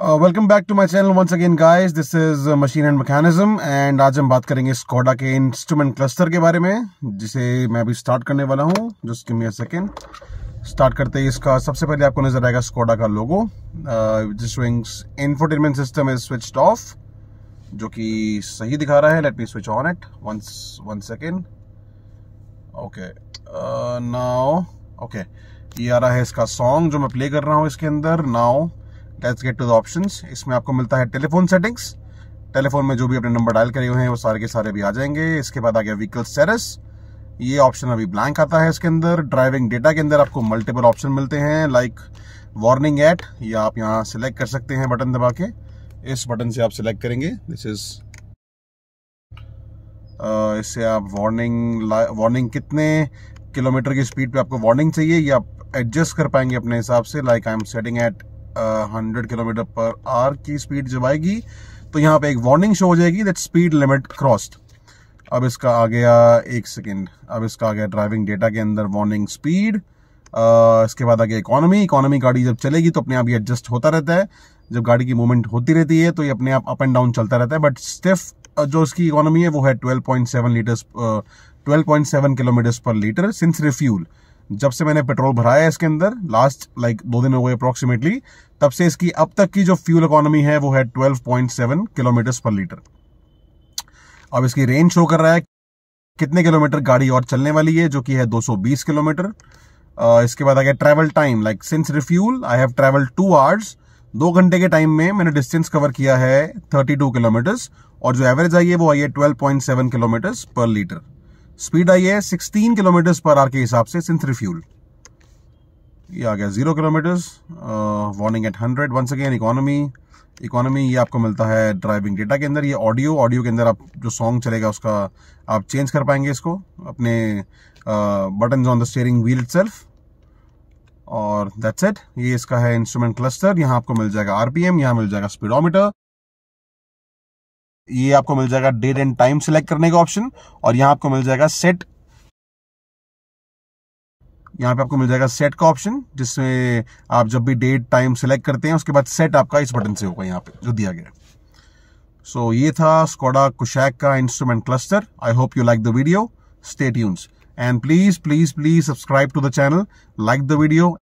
welcome back to my channel once again again this is machine and mechanism and आज हम बात करेंगे Skoda के इंस्ट्रूमेंट क्लस्टर के बारे में जिसे मैं अभी स्टार्ट करने वाला हूँ जस्ट कि मी सेकेंड स्टार्ट करते ही इसका सबसे पहले आपको नजर आएगा स्कोडा का लोगो जिसविंग infotainment system is switch off जो कि सही दिखा रहा है let me switch on it once one second okay now okay ये आ रहा है इसका सॉन्ग जो मैं प्ले कर रहा हूँ इसके अंदर now let's get to the options इसमें आपको मिलता है टेलीफोन सेटिंग्स टेलीफोन में जो भी अपने नंबर डायल करे हुए हैं वो सारे के सारे भी आ जाएंगे इसके बाद आ गया व्हीकल स्टेरस ये ऑप्शन अभी ब्लैंक आता है इसके अंदर ड्राइविंग डेटा के अंदर आपको मल्टीपल ऑप्शन मिलते हैं लाइक वार्निंग एट ये आप यहाँ सेलेक्ट कर सकते हैं बटन दबा के इस बटन से आप सिलेक्ट करेंगे दिस इज uh, इससे आप वार्निंग वार्निंग कितने किलोमीटर की स्पीड पे आपको वार्निंग चाहिए ये आप एडजस्ट कर पाएंगे अपने हिसाब से like I am setting at hundred kilometre पर आर की स्पीड जब आएगी तो यहाँ पे एक वार्निंग शो हो जाएगी दैट स्पीड लिमिट क्रॉस्ड अब इसका आ गया एक सेकेंड अब इसका आ गया ड्राइविंग डेटा के अंदर वार्निंग स्पीड इसके बाद आ गया इकोनॉमी इकोनॉमी गाड़ी जब चलेगी तो अपने आप ये एडजस्ट होता रहता है जब गाड़ी की मूवमेंट होती रहती है तो ये अपने आप अप एंड डाउन चलता रहता है बट स्टिफ जो इसकी इकोनॉमी है वो है seven litres seven kilometres per litre since refuel जब से मैंने पेट्रोल भराया है इसके अंदर लास्ट लाइक दो दिन हो गए अप्रोक्सीमेटली तब से इसकी अब तक की जो फ्यूल इकोनॉमी है वो है 12.7 किलोमीटर पर लीटर अब इसकी रेंज शो कर रहा है कितने किलोमीटर गाड़ी और चलने वाली है जो कि है 220 किलोमीटर uh, इसके बाद आ गया travel time like since refuel I have travel two hours दो घंटे के टाइम में मैंने डिस्टेंस कवर किया है थर्टी किलोमीटर्स और जो एवरेज आई है वो आई है seven kilometre per litre speed आई है 16 किलोमीटर पर आर के हिसाब से सिंथ्री फ्यूल ये आ गया zero kilometre warning at hundred one second economy economy ये आपको मिलता है ड्राइविंग डेटा के अंदर ये ऑडियो ऑडियो के अंदर आप जो सॉन्ग चलेगा उसका आप चेंज कर पाएंगे इसको अपने button on the steering wheel self और दैट्स इट ये इसका है इंस्ट्रूमेंट क्लस्टर यहाँ आपको मिल जाएगा आरपीएम यहाँ मिल जाएगा स्पीडोमीटर ये आपको मिल जाएगा डेट एंड टाइम सिलेक्ट करने का ऑप्शन और यहां आपको मिल जाएगा सेट यहाँ पे आपको मिल जाएगा सेट का ऑप्शन जिसमें आप जब भी डेट टाइम सिलेक्ट करते हैं उसके बाद सेट आपका इस बटन से होगा यहाँ पे जो दिया गया सो so, ये था स्कोडा कुशैक का instrument cluster I hope you like the video stay tuned and please please please subscribe to the channel like the video